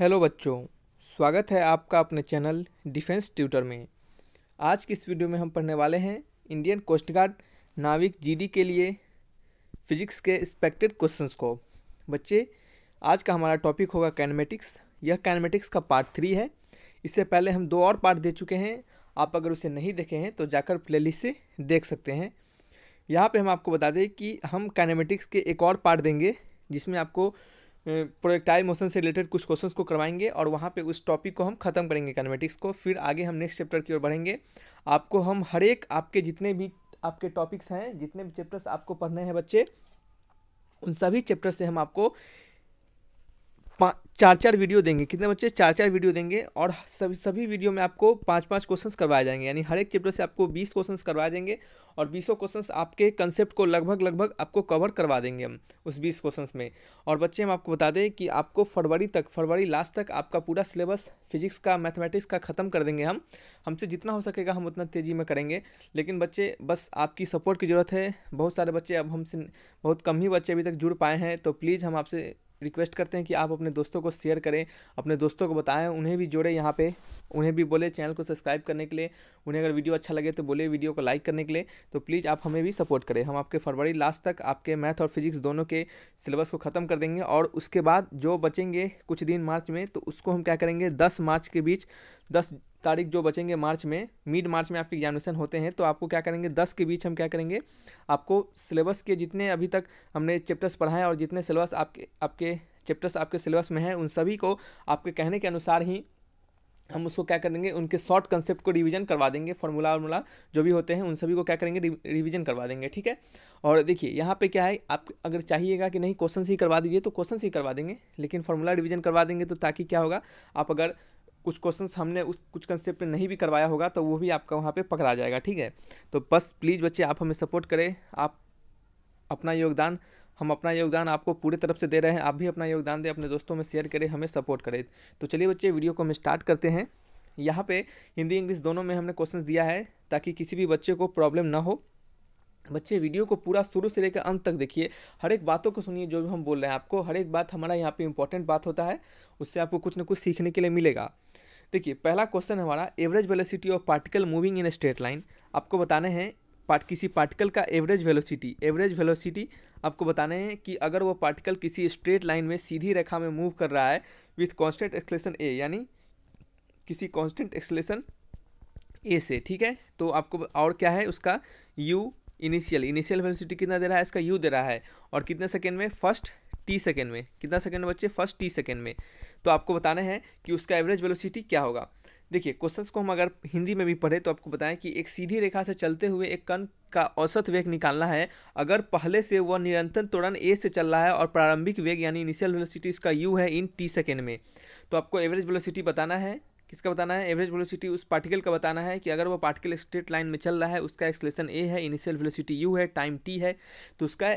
hello बच्चों स्वागत है आपका अपने चैनल डिफेंस ट्यूटर में आज की इस वीडियो में हम पढ़ने वाले हैं इंडियन कोस्ट गार्ड नाविक जीडी के लिए फिजिक्स के एक्सपेक्टेड क्वेश्चंस को बच्चे आज का हमारा टॉपिक होगा कैनमेटिक्स यह कैनमेटिक्स का पार्ट थ्री है इससे पहले हम दो और पार्ट दे चुके हैं आप अगर उसे नहीं देखे हैं तो जाकर प्ले से देख सकते हैं यहाँ पर हम आपको बता दें कि हम कैनमेटिक्स के एक और पार्ट देंगे जिसमें आपको प्रोजेक्टाइल मोशन से रिलेटेड कुछ क्वेश्चंस को करवाएंगे और वहाँ पे उस टॉपिक को हम ख़त्म करेंगे कैनमेटिक्स को फिर आगे हम नेक्स्ट चैप्टर की ओर बढ़ेंगे आपको हम हर एक आपके जितने भी आपके टॉपिक्स हैं जितने भी चैप्टर्स आपको पढ़ने हैं बच्चे उन सभी चैप्टर से हम आपको चार चार वीडियो देंगे कितने बच्चे चार चार वीडियो देंगे और सभी सभी वीडियो में आपको पाँच पाँच क्वेश्चंस करवाए जाएंगे यानी हर एक चैप्टर से आपको बीस क्वेश्चंस करवाए जाएंगे और बीसों क्वेश्चंस आपके कंसेप्ट को लगभग लगभग आपको कवर करवा देंगे हम उस बीस क्वेश्चंस में और बच्चे हम आपको बता दें कि आपको फरवरी तक फरवरी लास्ट तक आपका पूरा सिलेबस फिजिक्स का मैथमेटिक्स का ख़त्म कर देंगे हम हमसे जितना हो सकेगा हम उतना तेज़ी में करेंगे लेकिन बच्चे बस आपकी सपोर्ट की ज़रूरत है बहुत सारे बच्चे अब हमसे बहुत कम ही बच्चे अभी तक जुड़ पाए हैं तो प्लीज़ हम आपसे रिक्वेस्ट करते हैं कि आप अपने दोस्तों को शेयर करें अपने दोस्तों को बताएं उन्हें भी जोड़े यहाँ पे उन्हें भी बोले चैनल को सब्सक्राइब करने के लिए उन्हें अगर वीडियो अच्छा लगे तो बोले वीडियो को लाइक करने के लिए तो प्लीज़ आप हमें भी सपोर्ट करें हम आपके फरवरी लास्ट तक आपके मैथ और फिजिक्स दोनों के सिलेबस को ख़त्म कर देंगे और उसके बाद जो बचेंगे कुछ दिन मार्च में तो उसको हम क्या करेंगे दस मार्च के बीच दस तारीख जो बचेंगे मार्च में मिड मार्च में आपके एग्जामिनेशन होते हैं तो आपको क्या करेंगे दस के बीच हम क्या करेंगे आपको सिलेबस के जितने अभी तक हमने चैप्टर्स पढ़ाए और जितने सिलेबस आपके आपके चैप्टर्स आपके सिलेबस में हैं उन सभी को आपके कहने के अनुसार ही हम उसको क्या करेंगे उनके शॉर्ट कंसेप्ट को रिवीजन करवा देंगे फॉर्मूला वार्मूला जो भी होते हैं उन सभी को क्या करेंगे रिवीजन करवा देंगे ठीक है और देखिए यहाँ पे क्या है आप अगर चाहिएगा कि नहीं क्वेश्चन ही करवा दीजिए तो क्वेश्चन ही करवा देंगे लेकिन फॉर्मूला रिवीजन करवा देंगे तो ताकि क्या होगा आप अगर कुछ क्वेश्चंस हमने उस कुछ कंसेप्ट नहीं भी करवाया होगा तो वो भी आपका वहाँ पे पकड़ा जाएगा ठीक है तो बस प्लीज़ बच्चे आप हमें सपोर्ट करें आप अपना योगदान हम अपना योगदान आपको पूरी तरफ से दे रहे हैं आप भी अपना योगदान दें अपने दोस्तों में शेयर करें हमें सपोर्ट करें तो चलिए बच्चे वीडियो को हम स्टार्ट करते हैं यहाँ पर हिंदी इंग्लिश दोनों में हमने क्वेश्चन दिया है ताकि किसी भी बच्चे को प्रॉब्लम ना हो बच्चे वीडियो को पूरा शुरू से लेकर अंत तक देखिए हर एक बातों को सुनिए जो भी हम बोल रहे हैं आपको हर एक बात हमारा यहाँ पे इंपॉर्टेंट बात होता है उससे आपको कुछ ना कुछ सीखने के लिए मिलेगा देखिए पहला क्वेश्चन हमारा average velocity of particle moving in straight line आपको बताने हैं पार्ट किसी पार्टिकल का एवरेज वेलोसिटी एवरेज वेलोसिटी आपको बताने हैं कि अगर वो पार्टिकल किसी स्ट्रेट लाइन में सीधी रेखा में मूव कर रहा है विथ कांस्टेंट एक्सलेशन ए यानी किसी कांस्टेंट एक्सलेशन ए से ठीक है तो आपको और क्या है उसका यू इनिशियल इनिशियल वेलोसिटी कितना दे रहा है इसका यू दे रहा है और कितने सेकेंड में फर्स्ट टी सेकेंड में कितना सेकेंड में बच्चे फर्स्ट टी सेकेंड में तो आपको बताना है कि उसका एवरेज वेलोसिटी क्या होगा देखिए क्वेश्चंस को हम अगर हिंदी में भी पढ़े तो आपको बताएं कि एक सीधी रेखा से चलते हुए एक कण का औसत वेग निकालना है अगर पहले से वह निरंतर त्वरण ए से चल रहा है और प्रारंभिक वेग यानी इनिशियल वेलोसिटी इसका यू है इन टी सेकेंड में तो आपको एवरेज वेलोसिटी बताना है किसका बताना है एवरेज वेलोसिटी उस पार्टिकल का बताना है कि अगर वो पार्टिकल स्ट्रेट लाइन में चल रहा है उसका एक्सलेशन ए है इनिशियल वेलोसिटी यू है टाइम टी है तो उसका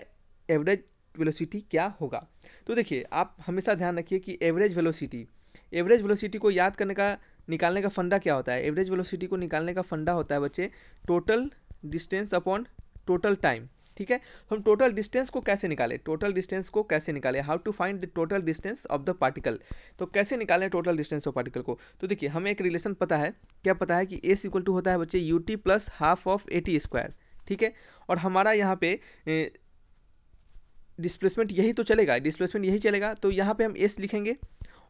एवरेज वेलोसिटी क्या होगा तो देखिए आप हमेशा ध्यान रखिए कि एवरेज वेलोसिटी एवरेज वेलोसिटी को याद करने का निकालने का फंडा क्या होता है एवरेज वेलोसिटी को निकालने का फंडा होता है बच्चे total distance upon total time ठीक है तो हम टोटल डिस्टेंस को कैसे निकालें टोटल डिस्टेंस को कैसे निकालें how to find the total distance of the particle तो कैसे निकालें टोटल डिस्टेंस ऑफ पार्टिकल को तो देखिए हमें एक रिलेशन पता है क्या पता है कि एस इक्वल टू होता है बच्चे u t plus half of a t square ठीक है और हमारा यहाँ पे डिस्प्लेसमेंट यही तो चलेगा डिस्प्लेसमेंट यही चलेगा तो यहाँ पे हम एस लिखेंगे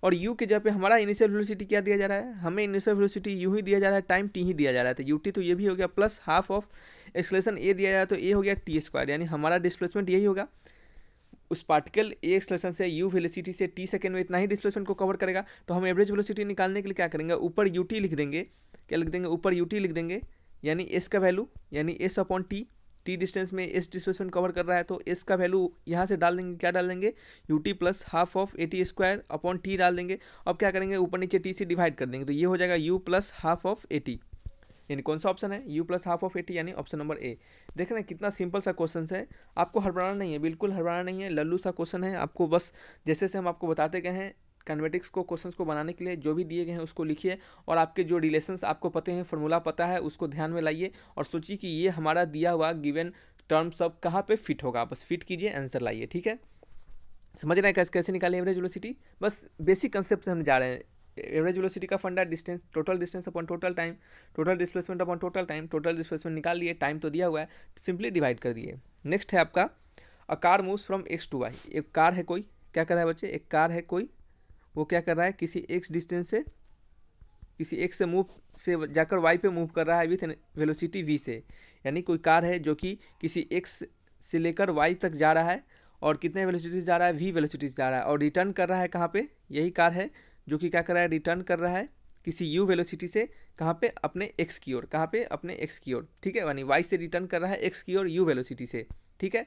और यू के जगह पे हमारा इनिशियल वेलोसिटी क्या दिया जा रहा है हमें इनिशियल वेलोसिटी यू ही दिया जा रहा है टाइम टी ही दिया जा रहा है तो यू टी तो ये भी हो गया plus half of acceleration a दिया जा रहा है तो ए हो गया टी स्क्वायर यानी हमारा डिस्प्लेसमेंट यही होगा उस पार्टिकल ए एक्सलेशन से यू वेलोसिटी से टी सेकेंड में इतना ही डिस्प्लेसमेंट को कवर करेगा तो हम एवरेज वेलोसिटी निकालने के लिए क्या करेंगे ऊपर यू टी लिख देंगे क्या लिख देंगे ऊपर यू टी लिख देंगे यानी एस का वैल्यू यानी S upon t t distance में एस डिस्प्लेसमेंट कवर कर रहा है तो एस का वैल्यू यहाँ से डाल देंगे क्या डाल देंगे u t plus half of a t square upon t डाल देंगे अब क्या करेंगे ऊपर नीचे टी से डिवाइड कर देंगे तो ये हो जाएगा u plus half of a t यानी कौन सा ऑप्शन है u plus half of a t यानी ऑप्शन नंबर ए देख रहे हैं कितना सिंपल सा क्वेश्चन है आपको हड़बड़ाना नहीं है बिल्कुल हड़बड़ाना नहीं है लल्लू सा क्वेश्चन है आपको बस जैसे से हम आपको बताते गए हैं कन्वेटिक्स को क्वेश्चंस को बनाने के लिए जो भी दिए गए हैं उसको लिखिए और आपके जो रिलेशंस आपको पते हैं फॉर्मूला पता है उसको ध्यान में लाइए और सोचिए कि ये हमारा दिया हुआ गिवन टर्म सब कहाँ पे फिट होगा बस फिट कीजिए आंसर लाइए ठीक है समझ रहे हैं कैसे कैसे निकाले एवरेज वेलोसिटी बस बेसिक कंसेप्ट से हम जा रहे हैं एवरेज वेलोसिटी का फंडा distance total distance upon total time total displacement upon total time total displacement निकाल लिए टाइम तो दिया हुआ है सिंपली डिवाइड कर दिए नेक्स्ट है आपका a car moves from X to Y एक कार है कोई क्या कर रहा है बच्चे एक कार है कोई वो क्या कर रहा है किसी एक्स डिस्टेंस से किसी एक्स से मूव से जाकर वाई पे मूव कर रहा है विथ वेलोसिटी वी से यानी कोई कार है जो कि किसी एक्स से लेकर वाई तक जा रहा है और कितने वेलोसिटी से जा रहा है वी वेलोसिटी से जा रहा है और रिटर्न कर रहा है कहाँ पे यही कार है जो कि क्या कर रहा है रिटर्न कर रहा है किसी यू वेलोसिटी से कहाँ पे अपने एक्स की ओर कहाँ पे अपने एक्स की ओर ठीक है यानी वाई से रिटर्न कर रहा है एक्स की ओर यू वेलोसिटी से ठीक है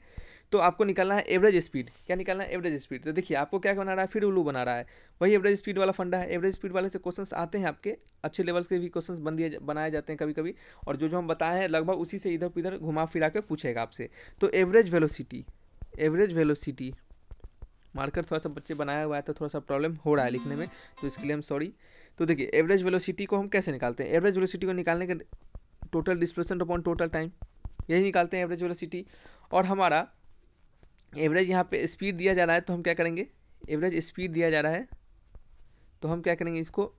तो आपको निकालना है एवरेज स्पीड क्या निकालना है एवरेज स्पीड तो देखिए आपको क्या बना रहा है फिर उल्लू बना रहा है वही एवरेज स्पीड वाला फंडा है एवरेज स्पीड वाले से क्वेश्चंस आते हैं आपके अच्छे लेवल्स के भी क्वेश्चंस बन दिए बनाए जाते हैं कभी कभी और जो जो हम बताए हैं लगभग उसी से इधर उधर घुमा फिरा के पूछेगा आपसे तो average velocity average velocity marker थोड़ा सा बच्चे बनाया हुआ है तो थोड़ा सा प्रॉब्लम हो रहा है लिखने में तो इसके लिए हम सॉरी तो देखिए एवरेज वेलोसिटी को हम कैसे निकालते हैं एवरेज वेलोसिटी को निकालने के total displacement upon total time यही निकालते हैं एवरेज वेलोसिटी और हमारा एवरेज यहाँ पे स्पीड दिया जा रहा है तो हम क्या करेंगे एवरेज स्पीड दिया जा रहा है तो हम क्या करेंगे इसको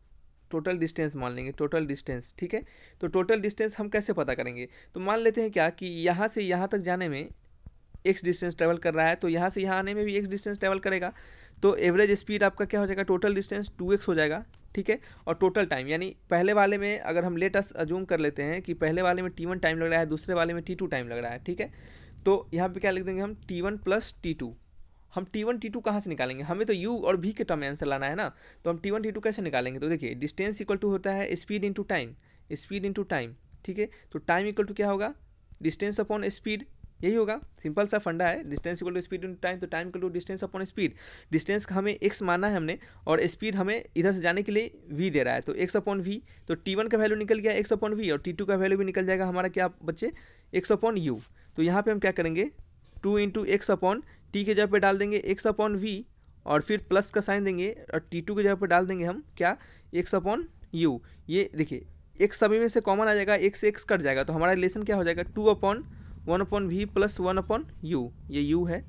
टोटल डिस्टेंस मान लेंगे टोटल डिस्टेंस ठीक है तो टोटल डिस्टेंस हम कैसे पता करेंगे तो मान लेते हैं क्या कि यहाँ से यहाँ तक जाने में एक्स डिस्टेंस ट्रेवल कर रहा है तो यहाँ से यहाँ आने में भी एक्स डिस्टेंस ट्रेवल करेगा तो एवरेज स्पीड आपका क्या हो जाएगा टोटल डिस्टेंस टू एक्स हो जाएगा ठीक है और टोटल टाइम यानी पहले वाले में अगर हम लेटेस्ट अजूम कर लेते हैं कि पहले वाले में टी वन टाइम लग रहा है दूसरे वाले में टी टू टाइम लग रहा है ठीक है तो यहाँ पे क्या लिख देंगे हम t one plus t two हम टी वन टी टू कहाँ से निकालेंगे हमें तो यू और V के टर्म में आंसर लाना है ना तो हम टी वन टी टू कैसे निकालेंगे तो देखिए डिस्टेंस इक्वल टू होता है speed to time speed to time ठीक है तो टाइम इक्वल टू क्या होगा डिस्टेंस अपॉन स्पीड यही होगा सिंपल सा फंडा है distance equal to speed in time तो time equal to distance upon speed distance हमें एक्स माना है हमने और स्पीड हमें इधर से जाने के लिए वी दे रहा है तो एक्स अपॉन वी तो टी वन का वैल्यू निकल गया एक्स अपॉन वी और टी टू का वैल्यू भी निकल जाएगा हमारा क्या बच्चे एक्स अपॉन यू तो यहाँ पर हम क्या करेंगे two into X upon t के जगह पर डाल देंगे एक्स अपॉन वी और फिर प्लस का साइन देंगे और टी टू की जगह पर डाल देंगे हम क्या एक्स अपॉन यू ये देखिए एक सभी में से कॉमन आ जाएगा एक से एक्स कट जाएगा तो हमारा रिलेशन क्या हो जाएगा two upon one upon V plus one upon u ये यू है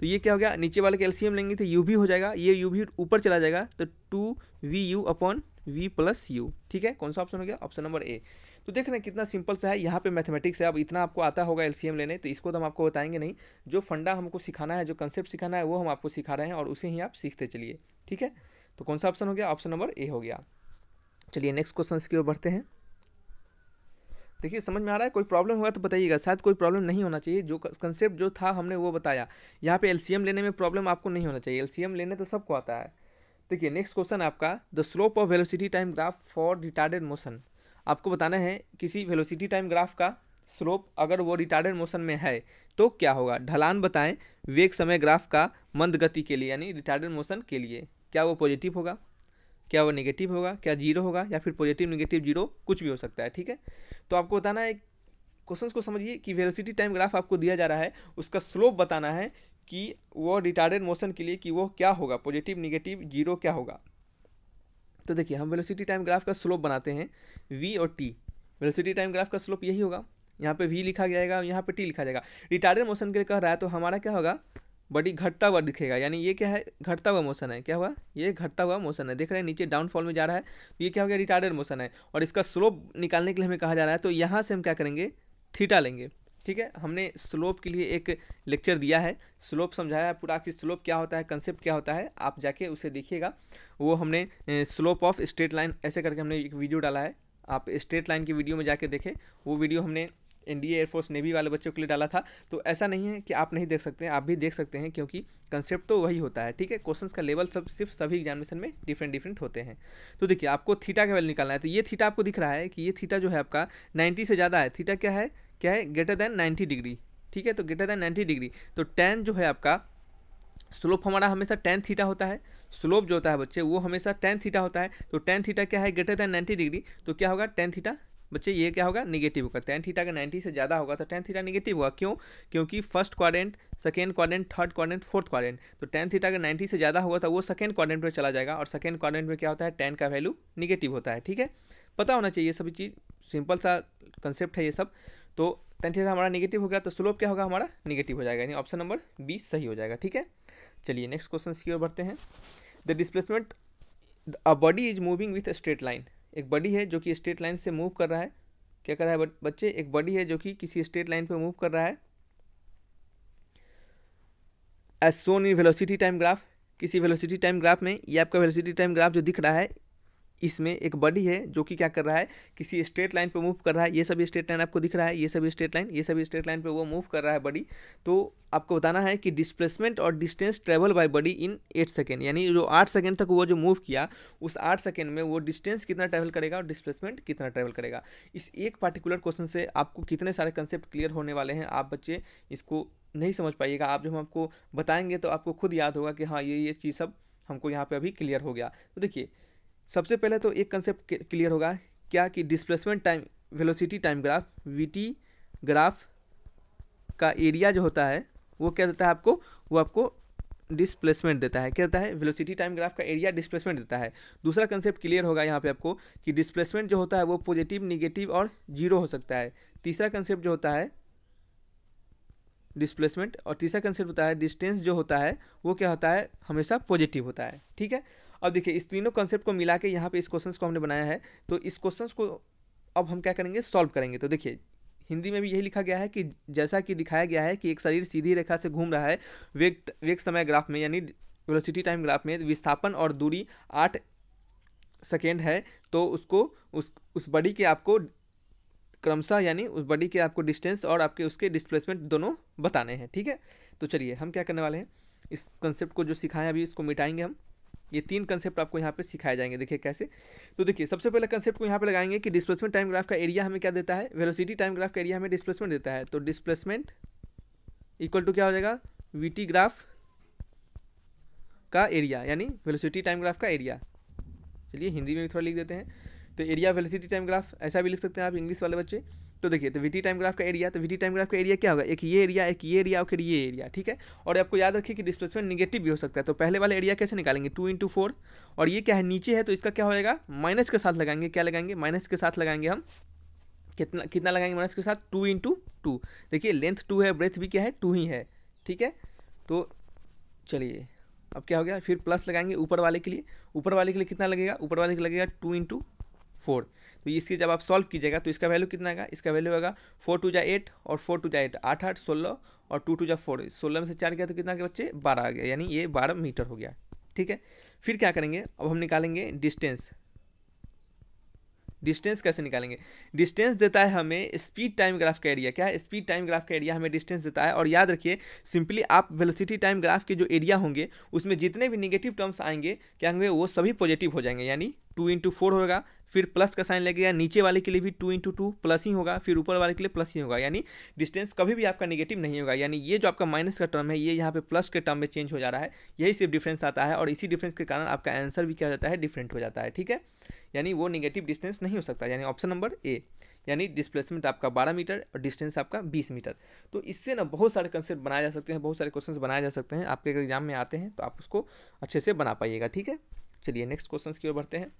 तो ये क्या हो गया नीचे वाले के एलसीएम लेंगे तो यू भी हो जाएगा ये यू भी ऊपर चला जाएगा तो two V u upon V plus u ठीक है कौन सा ऑप्शन हो गया ऑप्शन नंबर ए तो देख रहे हैं कितना सिंपल सा है यहाँ पे मैथमेटिक्स है अब इतना आपको आता होगा एलसीएम लेने तो इसको तो हम आपको बताएंगे नहीं जो फंडा हमको सिखाना है जो कंसेप्ट सिखाना है वो हम आपको सिखा रहे हैं और उसे ही आप सीखते चलिए ठीक है तो कौन सा ऑप्शन हो गया ऑप्शन नंबर ए हो गया चलिए नेक्स्ट क्वेश्चन की ओर बढ़ते हैं देखिए समझ में आ रहा है कोई प्रॉब्लम होगा तो बताइएगा शायद कोई प्रॉब्लम नहीं होना चाहिए जो कंसेप्ट जो था हमने वो बताया यहाँ पे एलसीएम लेने में प्रॉब्लम आपको नहीं होना चाहिए एलसीएम लेने तो सबको आता है देखिए नेक्स्ट क्वेश्चन आपका the slope of velocity time graph for retarded motion आपको बताना है किसी वेलोसिटी टाइम ग्राफ का स्लोप अगर वो रिटार्डेड मोशन में है तो क्या होगा ढलान बताएं वेग समय ग्राफ का मंद गति के लिए यानी रिटार्डेड मोशन के लिए क्या वो पॉजिटिव होगा क्या वो नेगेटिव होगा क्या जीरो होगा या फिर पॉजिटिव नेगेटिव जीरो कुछ भी हो सकता है ठीक है तो आपको बताना है क्वेश्चंस को समझिए कि वेलोसिटी टाइम ग्राफ आपको दिया जा रहा है उसका स्लोप बताना है कि वो रिटार्डेड मोशन के लिए कि वो क्या होगा पॉजिटिव निगेटिव जीरो क्या होगा तो देखिए हम वेलोसिटी टाइम ग्राफ का स्लोप बनाते हैं वी और टी वेलोसिटी टाइम ग्राफ का स्लोप यही होगा यहाँ पे वी लिखा जाएगा यहाँ पे टी लिखा जाएगा रिटार्डेड मोशन के लिए कह रहा है तो हमारा क्या होगा बट ये घटता हुआ दिखेगा यानी ये क्या है घटता हुआ मोशन है क्या हुआ ये घटता हुआ मोशन है देख रहे हैं नीचे डाउनफॉल में जा रहा है तो ये क्या हो गया रिटार्डेड मोशन है और इसका स्लोप निकालने के लिए हमें कहा जा रहा है तो यहाँ से हम क्या करेंगे थीटा लेंगे ठीक है हमने स्लोप के लिए एक लेक्चर दिया है स्लोप समझाया है पूरा कि स्लोप क्या होता है कंसेप्ट क्या होता है आप जाके उसे देखिएगा वो हमने स्लोप ऑफ स्ट्रेट लाइन ऐसे करके हमने एक वीडियो डाला है आप स्ट्रेट लाइन की वीडियो में जाके देखें वो वीडियो हमने इंडिया एयरफोर्स नेवी वाले बच्चों के लिए डाला था तो ऐसा नहीं है कि आप नहीं देख सकते हैं आप भी देख सकते हैं क्योंकि कंसेप्ट तो वही होता है ठीक है क्वेश्चंस का लेवल सब सिर्फ सभी एग्जामिनेशन में डिफरेंट डिफरेंट होते हैं तो देखिए आपको थीटा का वैल्यू निकालना है तो ये थीटा आपको दिख रहा है कि ये थीटा जो है आपका नाइन्टी से ज़्यादा है थीटा क्या है क्या है ग्रेटर देन नाइन्टी डिग्री ठीक है तो ग्रेटर देन नाइन्टी डिग्री तो टेन जो है आपका स्लोप हमारा हमेशा टेन थीटा होता है स्लोप जो होता है बच्चे वो हमेशा टेन थीटा होता है तो टेन थीटा क्या है ग्रेटर देन नाइन्टी डिग्री तो क्या होगा टेन थीटा बच्चे ये क्या होगा निगेटिव होगा टेन थीटा का नाइन्टी से ज़्यादा होगा तो टेन थीटा निगेटिव होगा क्यों क्योंकि first quadrant second quadrant third quadrant fourth quadrant तो टेन थीटा का नाइन्टी से ज़्यादा होगा तो वो सेकेंड क्वारेंट में चला जाएगा और सेकेंड क्वारेंट में क्या होता है टेन का वैल्यू निगेटिव होता है ठीक है पता होना चाहिए सभी चीज़ सिंपल सा कंसेप्ट है ये सब तो टेन थीटा हमारा निगेटिव हो गया तो स्लोप क्या होगा हमारा निगेटिव हो जाएगा यानी ऑप्शन नंबर बी सही हो जाएगा ठीक है चलिए नेक्स्ट क्वेश्चन की ओर बढ़ते हैं the displacement a body is moving with a straight line एक बडी है जो कि स्ट्रेट लाइन से मूव कर रहा है क्या कर रहा है बच्चे एक बडी है जो कि किसी स्ट्रेट लाइन पे मूव कर रहा है as shown in velocity time graph किसी वेलोसिटी टाइम ग्राफ में ये आपका वेलोसिटी टाइम ग्राफ जो दिख रहा है इसमें एक बॉडी है जो कि क्या कर रहा है किसी स्ट्रेट लाइन पे मूव कर रहा है ये सभी स्ट्रेट लाइन आपको दिख रहा है ये सभी स्ट्रेट लाइन ये सभी स्ट्रेट लाइन पे वो मूव कर रहा है बॉडी तो आपको बताना है कि डिस्प्लेसमेंट और distance travel by body in eight second यानी जो आठ सेकेंड तक वो जो मूव किया उस आठ सेकेंड में वो डिस्टेंस कितना ट्रेवल करेगा और डिस्प्लेसमेंट कितना ट्रैवल करेगा इस एक पार्टिकुलर क्वेश्चन से आपको कितने सारे कंसेप्ट क्लियर होने वाले हैं आप बच्चे इसको नहीं समझ पाइएगा आप जब हम आपको बताएंगे तो आपको खुद याद होगा कि हाँ ये ये चीज़ सब हमको यहाँ पे अभी क्लियर हो गया तो देखिए सबसे पहले तो एक कंसेप्ट क्लियर होगा क्या कि displacement time velocity time graph V graph का एरिया जो होता है वो क्या देता है आपको वो आपको डिस्प्लेसमेंट देता है क्या देता है वेलोसिटी टाइम ग्राफ का एरिया डिस्प्लेसमेंट देता है दूसरा कंसेप्ट क्लियर होगा यहाँ पे आपको कि डिस्प्लेसमेंट जो होता है वो पॉजिटिव निगेटिव और जीरो हो सकता है तीसरा कंसेप्ट जो होता है डिस्प्लेसमेंट और तीसरा कंसेप्ट होता है डिस्टेंस जो होता है वो क्या होता है हमेशा पॉजिटिव होता है ठीक है अब देखिए इस तीनों कॉन्सेप्ट को मिला के यहाँ पे इस क्वेश्चन को हमने बनाया है तो इस क्वेश्चन को अब हम क्या करेंगे सॉल्व करेंगे तो देखिए हिंदी में भी यही लिखा गया है कि जैसा कि दिखाया गया है कि एक शरीर सीधी रेखा से घूम रहा है वेग वेग समय ग्राफ में यानी वेलोसिटी टाइम ग्राफ में विस्थापन और दूरी आठ सेकेंड है तो उसको उस उस बॉडी के आपको क्रमशः यानी उस बॉडी के आपको डिस्टेंस और आपके उसके डिस्प्लेसमेंट दोनों बताने हैं ठीक है तो चलिए हम क्या करने वाले हैं इस कंसेप्ट को जो सिखाएं अभी इसको मिटाएंगे हम ये तीन कंसेप्ट आपको यहाँ पे सिखाए जाएंगे देखिए कैसे तो देखिए सबसे पहले कंसेप्ट को यहाँ पे लगाएंगे कि डिस्प्लेसमेंट टाइम ग्राफ का एरिया हमें क्या देता है वेलोसिटी टाइम ग्राफ का एरिया हमें डिस्प्लेसमेंट देता है तो डिस्प्लेसमेंट इक्वल टू क्या हो जाएगा वी ग्राफ का एरिया यानी वेलोसिटी टाइम ग्राफ का एरिया चलिए हिंदी में भी थोड़ा लिख देते हैं तो एरिया वेलोसिटी टाइम ग्राफ ऐसा भी लिख सकते हैं आप इंग्लिश वाले बच्चे तो देखिए तो विटी टाइम ग्राफ का एरिया तो वीटी टाइम ग्राफ का एरिया क्या होगा एक ये एरिया एक ये एरिया और फिर ये एरिया ठीक है और आपको याद रखिए कि डिस्प्लेसमेंट निगेटिव भी हो सकता है तो पहले वाला एरिया कैसे निकालेंगे टू इंटू फोर और ये क्या है नीचे है तो इसका क्या होगा माइनस के साथ लगाएंगे क्या लगाएंगे माइनस के साथ लगाएंगे हम कितना कितना लगाएंगे माइनस के साथ टू इंटू टू देखिए लेंथ टू है ब्रेथ भी क्या है टू ही है ठीक है तो चलिए अब क्या हो गया फिर प्लस लगाएंगे ऊपर वाले के लिए ऊपर वाले के लिए कितना लगेगा ऊपर वाले के लगेगा टू इंटू फोर तो इसकी जब आप सॉल्व कीजिएगा तो इसका वैल्यू कितना आएगा इसका वैल्यू आएगा फोर टू जा एट और फोर टू जा एट आठ आठ सोलह और टू टू जा फोर सोलह में से चार गया तो कितना गया बच्चे बारह आ गया यानी ये बारह मीटर हो गया ठीक है फिर क्या करेंगे अब हम निकालेंगे डिस्टेंस डिस्टेंस कैसे निकालेंगे डिस्टेंस देता है हमें स्पीड टाइम ग्राफ का एरिया क्या है स्पीड टाइम ग्राफ का एरिया हमें डिस्टेंस देता है और याद रखिए सिंपली आप वेलोसिटी टाइम ग्राफ के जो एरिया होंगे उसमें जितने भी निगेटिव टर्म्स आएंगे क्या होंगे वो सभी पॉजिटिव हो जाएंगे यानी टू इंटू फोर होगा फिर प्लस का साइन लगेगा नीचे वाले के लिए भी टू इंटू टू प्लस ही होगा फिर ऊपर वाले के लिए प्लस ही होगा यानी डिस्टेंस कभी भी आपका निगेटिव नहीं होगा यानी ये जो आपका माइनस का टर्म है ये यहाँ पे प्लस के टर्म में चेंज हो जा रहा है यही सिर्फ डिफरेंस आता है और इसी डिफरेंस के कारण आपका आंसर भी क्या हो जाता है डिफरेंट हो जाता है ठीक है यानी वो निगेटिव डिस्टेंस नहीं हो सकता यानी ऑप्शन नंबर ए यानी डिस्प्लेसमेंट आपका 12 मीटर और डिस्टेंस आपका 20 मीटर तो इससे ना बहुत सारे कंसेप्ट बनाए जा सकते हैं बहुत सारे क्वेश्चंस बनाए जा सकते हैं आपके अगर एग्जाम में आते हैं तो आप उसको अच्छे से बना पाइएगा ठीक है चलिए नेक्स्ट क्वेश्चन की ओर बढ़ते हैं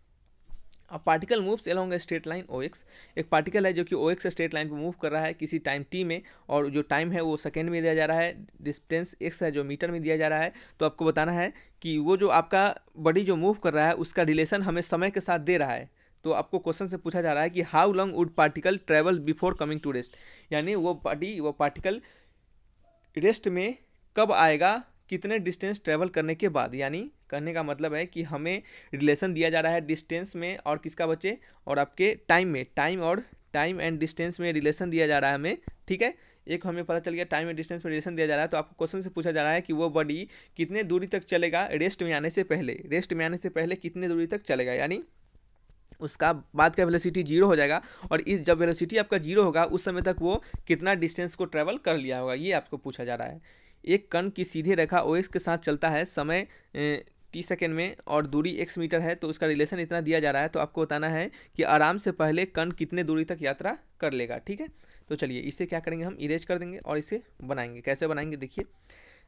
अब particle moves along a straight line O X एक पार्टिकल है जो कि ओ एक्स स्ट्रेट लाइन पर मूव कर रहा है किसी टाइम टी में और जो टाइम है वो सेकेंड में दिया जा रहा है डिस्टेंस एक्स है जो मीटर में दिया जा रहा है तो आपको बताना है कि वो जो आपका बॉडी जो मूव कर रहा है उसका रिलेशन हमें समय के साथ दे रहा है तो आपको क्वेश्चन से पूछा जा रहा है कि how long would particle travel before coming to rest यानी वो बॉडी वो पार्टिकल रेस्ट में कब आएगा कितने डिस्टेंस ट्रेवल करने के बाद यानी कहने का मतलब है कि हमें रिलेशन दिया जा रहा है डिस्टेंस में और किसका बचे और आपके टाइम में टाइम और टाइम एंड डिस्टेंस में रिलेशन दिया जा रहा है हमें ठीक है एक हमें पता चल गया टाइम एंड डिस्टेंस में रिलेशन दिया जा रहा है तो आपको क्वेश्चन से पूछा जा रहा है कि वो बॉडी कितने दूरी तक चलेगा रेस्ट में आने से पहले रेस्ट में आने से पहले कितने दूरी तक चलेगा यानी उसका बाद का वेलोसिटी जीरो हो जाएगा और इस जब वेलोसिटी आपका जीरो होगा उस समय तक वो कितना डिस्टेंस को ट्रैवल कर लिया होगा ये आपको पूछा जा रहा है एक कण की सीधे रेखा ओ के साथ चलता है समय टी सेकेंड में और दूरी एक्स मीटर है तो उसका रिलेशन इतना दिया जा रहा है तो आपको बताना है कि आराम से पहले कण कितने दूरी तक यात्रा कर लेगा ठीक है तो चलिए इसे क्या करेंगे हम इरेज कर देंगे और इसे बनाएंगे कैसे बनाएंगे देखिए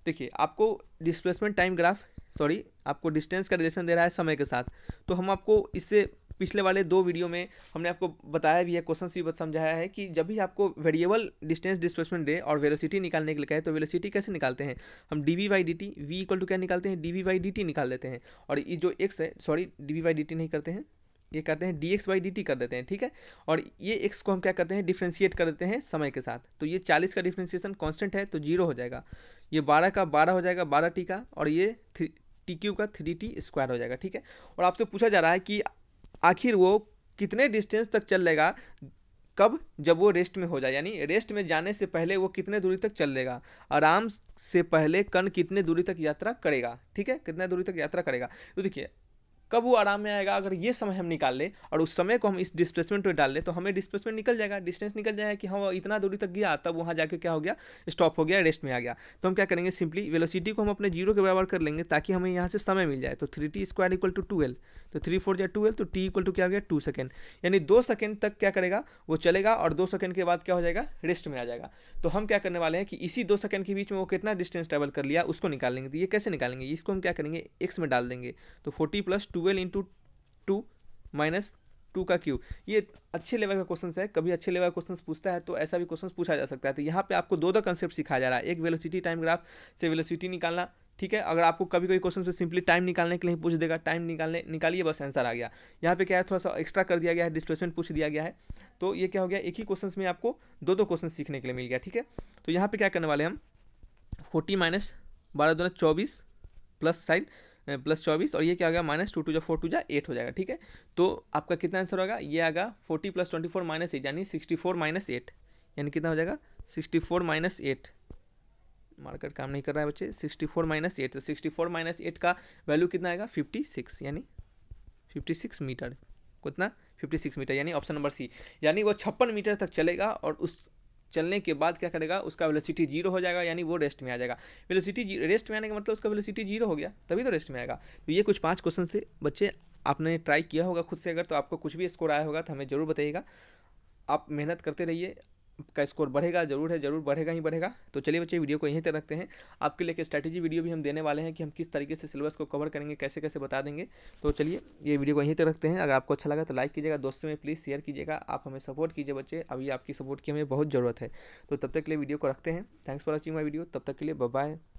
देखिए आपको डिस्प्लेसमेंट टाइम ग्राफ सॉरी आपको डिस्टेंस का रिलेशन दे रहा है समय के साथ तो हम आपको इससे पिछले वाले दो वीडियो में हमने आपको बताया भी है क्वेश्चन भी समझाया है कि जब भी आपको वेरिएबल डिस्टेंस डिस्प्लेसमेंट दे और वेलोसिटी निकालने के लिए कहे तो वेलोसिटी कैसे निकालते हैं हम D V by D T V equal to क्या निकालते हैं D V by D T निकाल देते हैं और ये जो एक्स है sorry D V by D T नहीं करते हैं ये करते हैं D X by D T कर देते हैं ठीक है और ये एक्स को हम क्या करते हैं डिफ्रेंशिएट कर देते हैं समय के साथ तो ये चालीस का डिफ्रेंशिएशन कॉन्स्टेंट है तो जीरो हो जाएगा ये बारह का बारह हो जाएगा बारह टी का और ये थ्री टी क्यू का थ्री टी स्क्वायर हो जाएगा ठीक है और आपसे पूछा जा रहा है कि आखिर वो कितने डिस्टेंस तक चल लेगा कब जब वो रेस्ट में हो जाए यानी रेस्ट में जाने से पहले वो कितने दूरी तक चल लेगा आराम से पहले कण कितने दूरी तक यात्रा करेगा ठीक है कितने दूरी तक यात्रा करेगा तो देखिए कब वो आराम में आएगा अगर ये समय हम निकाल लें और उस समय को हम इस डिस्प्लेसमेंट में डाल लें तो हमें डिस्प्लेसमेंट निकल जाएगा डिस्टेंस निकल जाएगा कि हाँ इतना दूरी तक गया तब वहाँ जाकर क्या हो गया स्टॉप हो गया रेस्ट में आ गया तो हम क्या करेंगे सिंपली वेलोसिटी को हम अपने जीरो के बराबर कर लेंगे ताकि हमें यहाँ से समय मिल जाए तो three t square equal to twelve तो थ्री फोर या ट्वेल्व तो टी इक्वल टू क्या हो गया टू सेकेंड यानी दो सेकेंड तक क्या करेगा वो चलेगा और दो सेकेंड के बाद क्या हो जाएगा रेस्ट में आ जाएगा तो हम क्या करने वाले हैं कि इसी दो सेकेंड के बीच में वो कितना डिस्टेंस ट्रेवल कर लिया उसको निकालेंगे तो ये कैसे निकालेंगे इसको हम क्या करेंगे एक्स में डाल देंगे तो forty plus two twelve into two minus two का क्यूब ये अच्छे लेवल का क्वेश्चन है कभी अच्छे लेवल का क्वेश्चन पूछता है तो ऐसा भी क्वेश्चन पूछा जा सकता है तो यहाँ पे आपको दो दो कंसेप्ट सिखाया जा रहा है एक वेलोसिटी टाइम ग्राफ से वेलोसिटी निकालना ठीक है अगर आपको कभी कभी क्वेश्चन से सिंपली टाइम निकालने के लिए पूछ देगा टाइम निकालने निकालिए बस आंसर आ गया यहाँ पे क्या है थोड़ा सा एक्स्ट्रा कर दिया गया है डिस्प्लेसमेंट पूछ दिया गया है तो ये क्या हो गया एक ही क्वेश्चन में आपको दो दो क्वेश्चन सीखने के लिए मिल गया ठीक है तो यहाँ पे क्या करने वाले हम फोर्टी माइनस बारह दोनों चौबीस प्लस साइन प्लस चौबीस और ये क्या हो गया माइनस टू टू जो फोर टू जो एट हो जाएगा ठीक है तो आपका कितना आंसर होगा ये आएगा forty plus twenty four minus eight यानी सिक्सटी फोर माइनस एट यानी कितना हो जाएगा sixty four minus eight marker काम नहीं कर रहा है बच्चे सिक्सटी फोर माइनस एट तो सिक्सटी फोर माइनस एट का वैल्यू कितना आएगा फिफ्टी सिक्स यानी फिफ्टी सिक्स मीटर कितना फिफ्टी सिक्स मीटर यानी ऑप्शन नंबर सी यानी वो छप्पन मीटर तक चलेगा और उस चलने के बाद क्या करेगा उसका वेलोसिटी जीरो हो जाएगा यानी वो रेस्ट में आ जाएगा वेलोसिटी रेस्ट में आने का मतलब उसका वेलोसिटी जीरो हो गया तभी तो रेस्ट में आएगा तो ये कुछ पाँच क्वेश्चन थे बच्चे आपने ट्राई किया होगा खुद से अगर तो आपको कुछ भी स्कोर आया होगा तो हमें ज़रूर बताइएगा आप मेहनत करते रहिए का स्कोर बढ़ेगा जरूर है जरूर बढ़ेगा ही बढ़ेगा तो चलिए बच्चे वीडियो को यहीं तक रखते हैं आपके लिए स्ट्रैटेजी वीडियो भी हम देने वाले हैं कि हम किस तरीके से सिलेबस को कवर करेंगे कैसे कैसे बता देंगे तो चलिए ये वीडियो को यहीं तक रखते हैं अगर आपको अच्छा लगा तो लाइक कीजिएगा दोस्तों में प्लीज़ शेयर कीजिएगा आप हमें सपोर्ट कीजिए बच्चे अभी आपकी सपोर्ट की हमें बहुत ज़रूरत है तो तब तक के लिए वीडियो को रखते हैं thanks for watching my video तब तक के लिए बाय